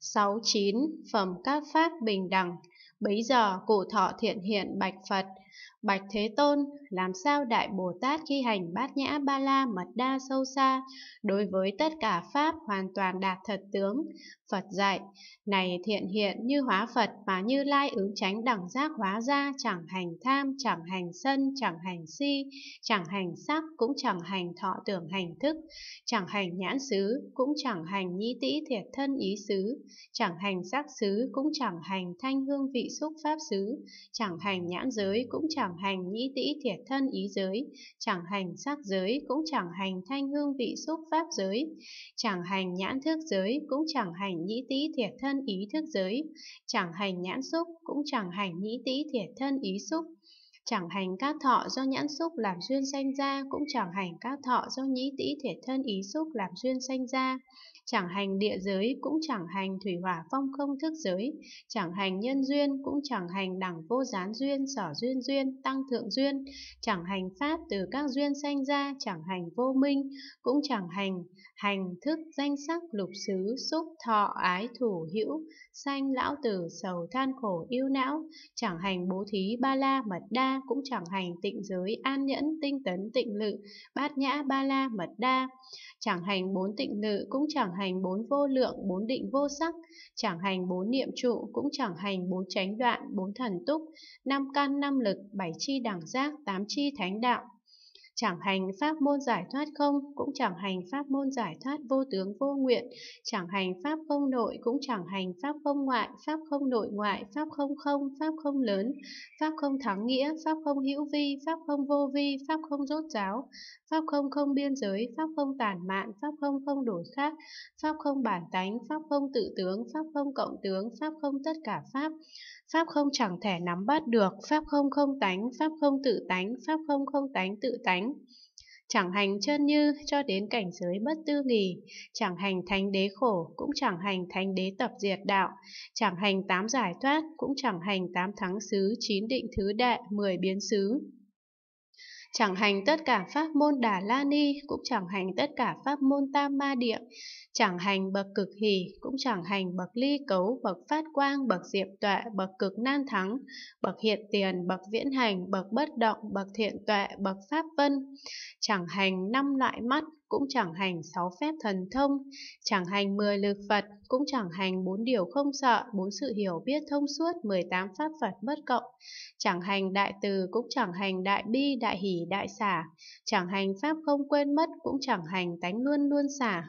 69. Phẩm các pháp bình đẳng Bấy giờ cụ thọ thiện hiện bạch Phật, Bạch Thế Tôn, làm sao Đại Bồ Tát khi hành bát nhã ba la mật đa sâu xa, đối với tất cả Pháp hoàn toàn đạt thật tướng? Phật dạy, này thiện hiện như hóa Phật mà như lai ứng tránh đẳng giác hóa ra chẳng hành tham, chẳng hành sân, chẳng hành si, chẳng hành sắc, cũng chẳng hành thọ tưởng hành thức, chẳng hành nhãn xứ, cũng chẳng hành nhi tĩ thiệt thân ý xứ, chẳng hành sắc xứ, cũng chẳng hành thanh hương vị bị xúc pháp xứ, chẳng hành nhãn giới cũng chẳng hành nhĩ tĩ thiệt thân ý giới, chẳng hành sắc giới cũng chẳng hành thanh hương vị xúc pháp giới, chẳng hành nhãn thức giới cũng chẳng hành nhĩ tĩ thiệt thân ý thức giới, chẳng hành nhãn xúc cũng chẳng hành nhĩ tĩ thiệt thân ý xúc chẳng hành các thọ do nhãn xúc làm duyên sanh ra, cũng chẳng hành các thọ do nhĩ tĩ thể thân ý xúc làm duyên sanh ra, chẳng hành địa giới, cũng chẳng hành thủy hỏa phong không thức giới, chẳng hành nhân duyên, cũng chẳng hành đẳng vô gián duyên, sở duyên duyên, tăng thượng duyên, chẳng hành pháp từ các duyên sanh ra, chẳng hành vô minh, cũng chẳng hành hành thức danh sắc lục xứ xúc thọ ái thủ hữu sanh lão tử sầu than khổ yêu não chẳng hành bố thí ba la mật đa cũng chẳng hành tịnh giới an nhẫn tinh tấn tịnh lự bát nhã ba la mật đa chẳng hành bốn tịnh lự cũng chẳng hành bốn vô lượng bốn định vô sắc chẳng hành bốn niệm trụ cũng chẳng hành bốn chánh đoạn bốn thần túc năm căn năm lực bảy chi đẳng giác tám chi thánh đạo chẳng hành pháp môn giải thoát không cũng chẳng hành pháp môn giải thoát vô tướng vô nguyện, chẳng hành pháp không nội cũng chẳng hành pháp không ngoại, pháp không nội ngoại, pháp không không, pháp không lớn, pháp không thắng nghĩa, pháp không hữu vi, pháp không vô vi, pháp không rốt ráo pháp không không biên giới, pháp không tàn mạn, pháp không không đổi khác, pháp không bản tánh, pháp không tự tướng, pháp không cộng tướng, pháp không tất cả pháp, pháp không chẳng thể nắm bắt được, pháp không không tánh, pháp không tự tánh, pháp không không tánh tự tánh, thánh. Chẳng hành chân như cho đến cảnh giới bất tư nghì, chẳng hành thánh đế khổ, cũng chẳng hành thánh đế tập diệt đạo, chẳng hành tám giải thoát, cũng chẳng hành tám thắng xứ, chín định thứ đệ, mười biến xứ chẳng hành tất cả pháp môn đà la ni, cũng chẳng hành tất cả pháp môn tam ma địa, chẳng hành bậc cực hỷ, cũng chẳng hành bậc ly cấu, bậc phát quang, bậc diệm tuệ, bậc cực nan thắng, bậc hiện tiền, bậc viễn hành, bậc bất động, bậc thiện tuệ, bậc pháp vân, chẳng hành năm loại mắt, cũng chẳng hành sáu phép thần thông, chẳng hành mười lực Phật, cũng chẳng hành bốn điều không sợ, bốn sự hiểu biết thông suốt, mười tám pháp Phật bất cộng, chẳng hành đại từ, cũng chẳng hành đại bi, đại hỷ đại xả, chẳng hành pháp không quên mất cũng chẳng hành tánh luôn luôn xả,